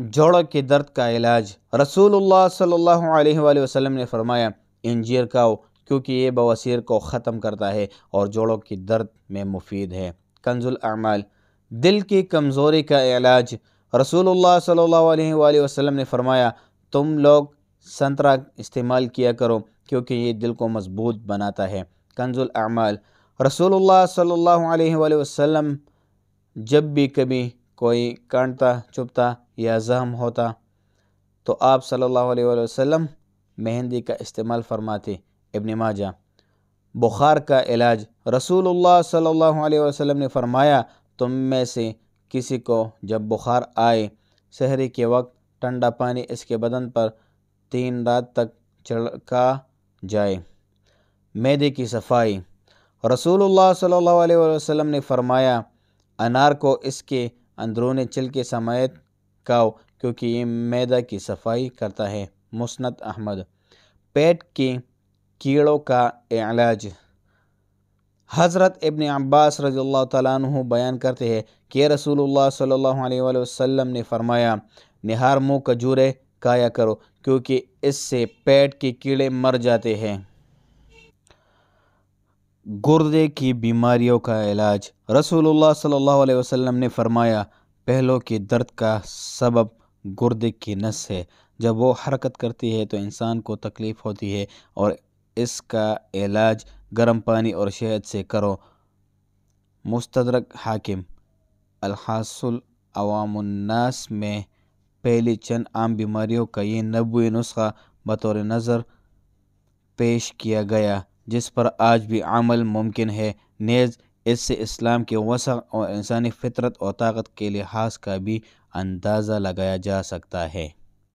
जोड़ों के दर्द का इलाज रसूलुल्लाह सल्लल्लाहु अलैहि वसल्लम ने फरमाया इंजीर का क्योंकि ये बवासीर को ख़त्म करता है और जोड़ों की दर्द में मुफीद है कंजुल अमाल दिल की कमज़ोरी का इलाज रसूलुल्लाह सल्लल्लाहु अलैहि वसल्लम ने फरमाया तुम लोग संतरा इस्तेमाल किया करो क्योंकि ये दिल को मजबूत बनाता है कंजुल अमाल रसूल सल्ला वसम जब भी कभी कोई कांटता चुपता या जहम होता तो आप सल्लल्लाहु अलैहि वसल्लम मेहंदी का इस्तेमाल फरमाते इबन माजा बुखार का इलाज रसूलुल्लाह सल्लल्लाहु अलैहि वसल्लम ने फरमाया तुम में से किसी को जब बुखार आए शहरी के वक्त ठंडा पानी इसके बदन पर तीन रात तक चढ़का जाए मैदे की सफाई रसूलुल्लाह सल्लल्लाहु अलैहि वसल्लम ने फरमाया अनार को इसके अंदरूनी छिलके समेत काओ क्योंकि ये मैदा की सफाई करता है मुस्नद अहमद पेट के कीड़ों का इलाज हज़रत इबन अब्बास रज़ी तु बयान करते हैं कि रसूलुल्लाह सल्लल्लाहु अलैहि वसल्लम ने फरमाया निहार मुँह खजूरे काया करो क्योंकि इससे पेट के कीड़े मर जाते हैं गुर्दे की बीमारियों का इलाज रसूलुल्लाह सल्लल्लाहु अलैहि वसल्लम ने फरमाया पहलों के दर्द का सबब गुर्दे की नस है जब वो हरकत करती है तो इंसान को तकलीफ़ होती है और इसका इलाज गर्म पानी और शहद से करो मुस्तदरक हाकिम अलहासुल अवामनास में पहली चंद आम बीमारियों का ये नबे नुस्खा बतौर नज़र पेश किया गया जिस पर आज भी अमल मुमकिन है नेज़ इससे इस्लाम के वसा और इंसानी फितरत और ताकत के लिहाज का भी अंदाज़ा लगाया जा सकता है